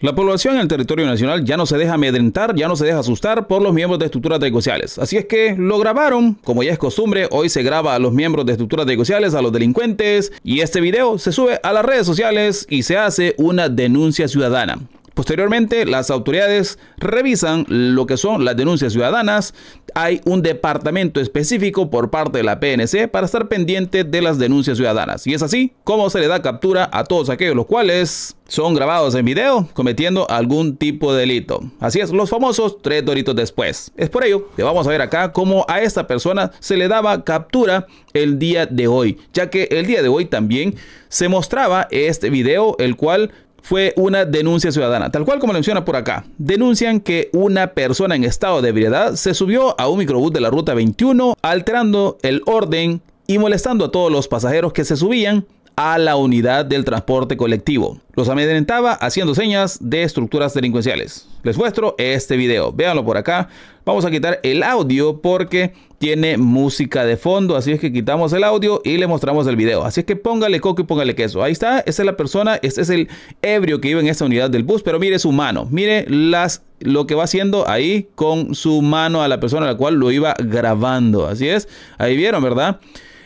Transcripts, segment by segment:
La población en el territorio nacional ya no se deja amedrentar, ya no se deja asustar por los miembros de estructuras negociales. Así es que lo grabaron, como ya es costumbre, hoy se graba a los miembros de estructuras negociales, a los delincuentes, y este video se sube a las redes sociales y se hace una denuncia ciudadana. Posteriormente, las autoridades revisan lo que son las denuncias ciudadanas. Hay un departamento específico por parte de la PNC para estar pendiente de las denuncias ciudadanas. Y es así como se le da captura a todos aquellos los cuales son grabados en video cometiendo algún tipo de delito. Así es, los famosos tres doritos después. Es por ello que vamos a ver acá cómo a esta persona se le daba captura el día de hoy, ya que el día de hoy también se mostraba este video el cual fue una denuncia ciudadana, tal cual como lo menciona por acá. Denuncian que una persona en estado de ebriedad se subió a un microbús de la ruta 21 alterando el orden y molestando a todos los pasajeros que se subían a la unidad del transporte colectivo. Los amedrentaba haciendo señas de estructuras delincuenciales. Les muestro este video, véanlo por acá. Vamos a quitar el audio porque tiene música de fondo, así es que quitamos el audio y le mostramos el video. Así es que póngale coco y póngale queso. Ahí está, esa es la persona, este es el ebrio que iba en esta unidad del bus, pero mire su mano, mire las lo que va haciendo ahí con su mano a la persona a la cual lo iba grabando. Así es, ahí vieron, ¿verdad?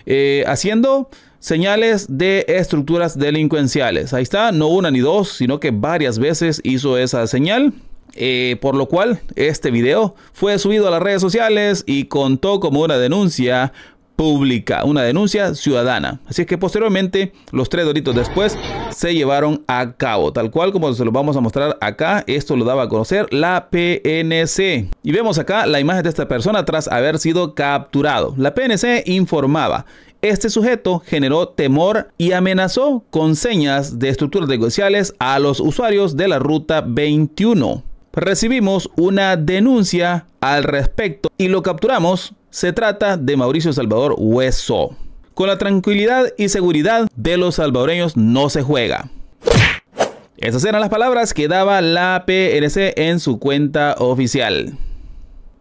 Eh, haciendo Señales de estructuras delincuenciales. Ahí está, no una ni dos, sino que varias veces hizo esa señal. Eh, por lo cual, este video fue subido a las redes sociales y contó como una denuncia pública, una denuncia ciudadana. Así es que posteriormente, los tres doritos después, se llevaron a cabo, tal cual como se los vamos a mostrar acá, esto lo daba a conocer la PNC. Y vemos acá la imagen de esta persona tras haber sido capturado. La PNC informaba, este sujeto generó temor y amenazó con señas de estructuras negociales a los usuarios de la Ruta 21. Recibimos una denuncia al respecto y lo capturamos. Se trata de Mauricio Salvador Hueso. Con la tranquilidad y seguridad de los salvadoreños no se juega. Esas eran las palabras que daba la PNC en su cuenta oficial.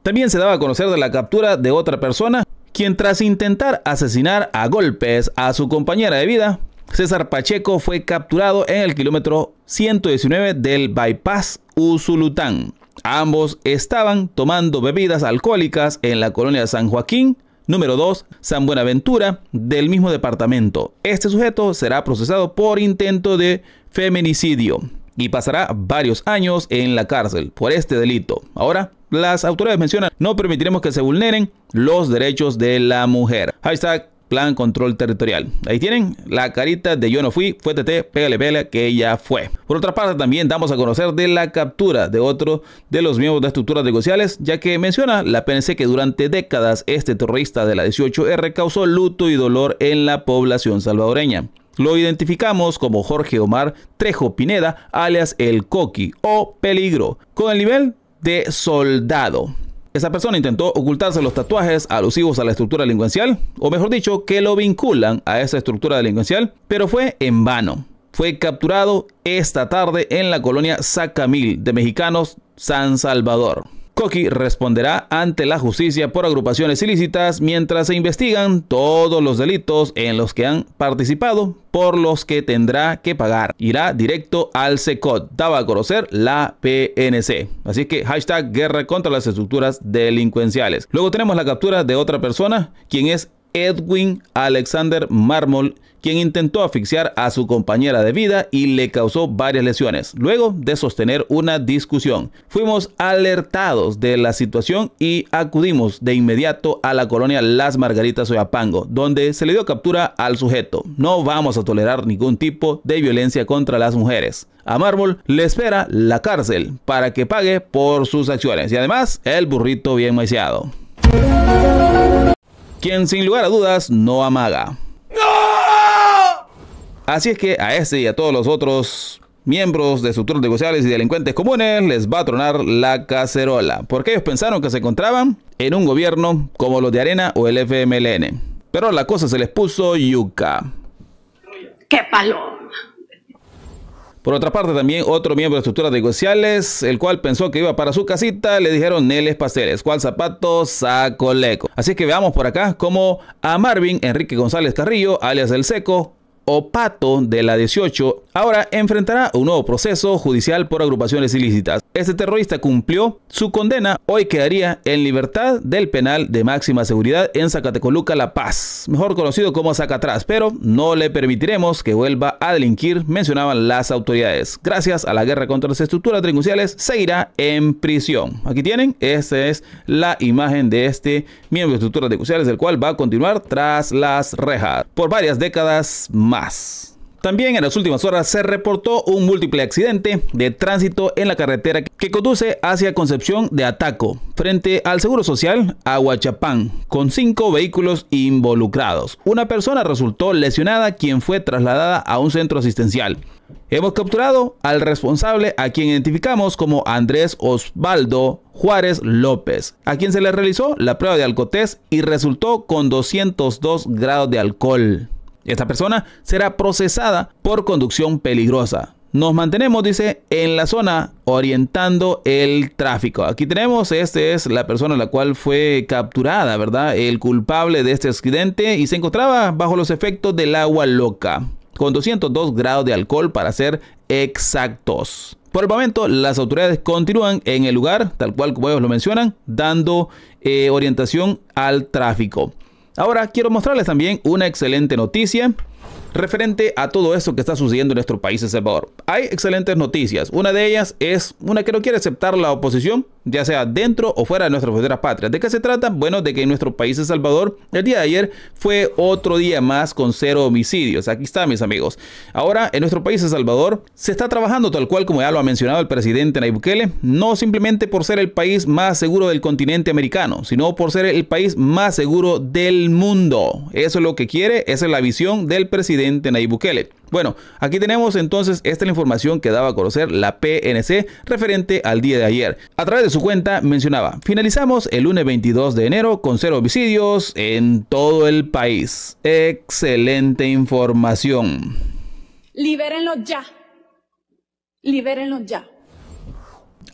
También se daba a conocer de la captura de otra persona quien tras intentar asesinar a golpes a su compañera de vida, César Pacheco fue capturado en el kilómetro 119 del bypass Usulután. Ambos estaban tomando bebidas alcohólicas en la colonia San Joaquín, número 2, San Buenaventura, del mismo departamento. Este sujeto será procesado por intento de feminicidio y pasará varios años en la cárcel por este delito. Ahora, las autoridades mencionan, no permitiremos que se vulneren los derechos de la mujer. Hashtag Plan Control Territorial. Ahí tienen la carita de Yo no fui, fue TT, pégale, pégale, que ya fue. Por otra parte, también damos a conocer de la captura de otro de los miembros de estructuras negociales, ya que menciona la PNC que durante décadas este terrorista de la 18R causó luto y dolor en la población salvadoreña. Lo identificamos como Jorge Omar Trejo Pineda, alias El Coqui o Peligro, con el nivel de soldado. Esa persona intentó ocultarse los tatuajes alusivos a la estructura delincuencial, o mejor dicho, que lo vinculan a esa estructura delincuencial, pero fue en vano. Fue capturado esta tarde en la colonia Sacamil de Mexicanos, San Salvador. Coqui responderá ante la justicia por agrupaciones ilícitas mientras se investigan todos los delitos en los que han participado, por los que tendrá que pagar. Irá directo al SECOT, daba a conocer la PNC. Así que hashtag guerra contra las estructuras delincuenciales. Luego tenemos la captura de otra persona, quien es Edwin Alexander Mármol, quien intentó asfixiar a su compañera de vida y le causó varias lesiones, luego de sostener una discusión. Fuimos alertados de la situación y acudimos de inmediato a la colonia Las Margaritas Oyapango, donde se le dio captura al sujeto. No vamos a tolerar ningún tipo de violencia contra las mujeres. A Mármol le espera la cárcel para que pague por sus acciones y además el burrito bien maiciado quien sin lugar a dudas no amaga. Así es que a este y a todos los otros miembros de estructuras negociales y delincuentes comunes les va a tronar la cacerola, porque ellos pensaron que se encontraban en un gobierno como los de Arena o el FMLN. Pero la cosa se les puso yuca. ¡Qué palo! Por otra parte, también otro miembro de estructuras negociales, el cual pensó que iba para su casita, le dijeron Neles Pasteles, cual zapato saco leco. Así que veamos por acá como a Marvin Enrique González Carrillo, alias El Seco, pato de la 18 ahora enfrentará un nuevo proceso judicial por agrupaciones ilícitas. Este terrorista cumplió su condena, hoy quedaría en libertad del penal de máxima seguridad en Zacatecoluca La Paz, mejor conocido como zacatrás pero no le permitiremos que vuelva a delinquir, mencionaban las autoridades. Gracias a la guerra contra las estructuras delincuenciales, seguirá en prisión. Aquí tienen, esta es la imagen de este miembro de estructuras delincuenciales, el cual va a continuar tras las rejas por varias décadas más. También en las últimas horas se reportó un múltiple accidente de tránsito en la carretera que conduce hacia Concepción de Ataco, frente al Seguro Social Aguachapán, con cinco vehículos involucrados. Una persona resultó lesionada quien fue trasladada a un centro asistencial. Hemos capturado al responsable a quien identificamos como Andrés Osvaldo Juárez López, a quien se le realizó la prueba de alcotés y resultó con 202 grados de alcohol. Esta persona será procesada por conducción peligrosa. Nos mantenemos, dice, en la zona orientando el tráfico. Aquí tenemos, esta es la persona la cual fue capturada, ¿verdad? El culpable de este accidente y se encontraba bajo los efectos del agua loca, con 202 grados de alcohol para ser exactos. Por el momento, las autoridades continúan en el lugar, tal cual como ellos lo mencionan, dando eh, orientación al tráfico. Ahora quiero mostrarles también una excelente noticia referente a todo esto que está sucediendo en nuestro país, El Salvador. Hay excelentes noticias. Una de ellas es una que no quiere aceptar la oposición, ya sea dentro o fuera de nuestras fronteras patrias. ¿De qué se trata? Bueno, de que en nuestro país, El Salvador, el día de ayer fue otro día más con cero homicidios. Aquí está, mis amigos. Ahora, en nuestro país, El Salvador, se está trabajando tal cual como ya lo ha mencionado el presidente Nayib Bukele, no simplemente por ser el país más seguro del continente americano, sino por ser el país más seguro del mundo. Eso es lo que quiere, esa es la visión del presidente presidente Nayib Bukele. Bueno, aquí tenemos entonces esta la información que daba a conocer la PNC referente al día de ayer. A través de su cuenta mencionaba, finalizamos el lunes 22 de enero con cero homicidios en todo el país. Excelente información. Libérenlo ya. Libérenlo ya.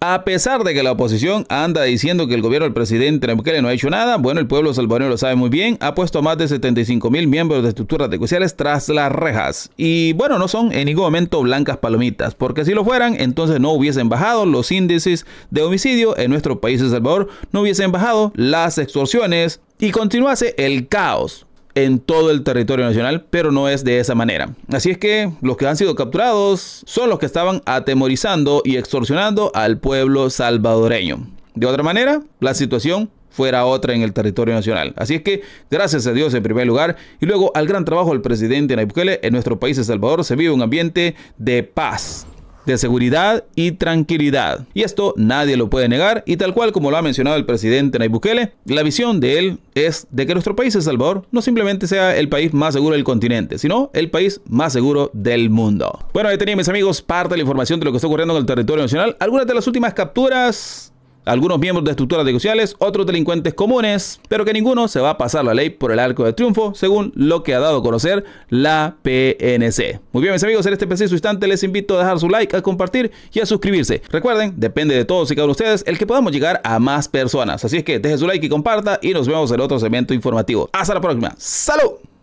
A pesar de que la oposición anda diciendo que el gobierno del presidente Bukele no ha hecho nada, bueno, el pueblo salvadoreño lo sabe muy bien, ha puesto más de 75 mil miembros de estructuras judiciales tras las rejas. Y bueno, no son en ningún momento blancas palomitas, porque si lo fueran, entonces no hubiesen bajado los índices de homicidio en nuestro país, de Salvador, no hubiesen bajado las extorsiones, y continuase el caos en todo el territorio nacional, pero no es de esa manera. Así es que los que han sido capturados son los que estaban atemorizando y extorsionando al pueblo salvadoreño. De otra manera, la situación fuera otra en el territorio nacional. Así es que, gracias a Dios en primer lugar, y luego al gran trabajo del presidente Nayib Bukele, en nuestro país, El Salvador, se vive un ambiente de paz, de seguridad y tranquilidad. Y esto nadie lo puede negar y tal cual como lo ha mencionado el presidente Nayib Bukele, la visión de él es de que nuestro país, El Salvador, no simplemente sea el país más seguro del continente, sino el país más seguro del mundo. Bueno, ahí tenía mis amigos parte de la información de lo que está ocurriendo en el territorio nacional. Algunas de las últimas capturas algunos miembros de estructuras negociales, otros delincuentes comunes, pero que ninguno se va a pasar la ley por el arco de triunfo, según lo que ha dado a conocer la PNC. Muy bien, mis amigos, en este preciso instante les invito a dejar su like, a compartir y a suscribirse. Recuerden, depende de todos y cada uno de ustedes el que podamos llegar a más personas. Así es que deje su like y comparta y nos vemos en otro segmento informativo. Hasta la próxima. ¡Salud!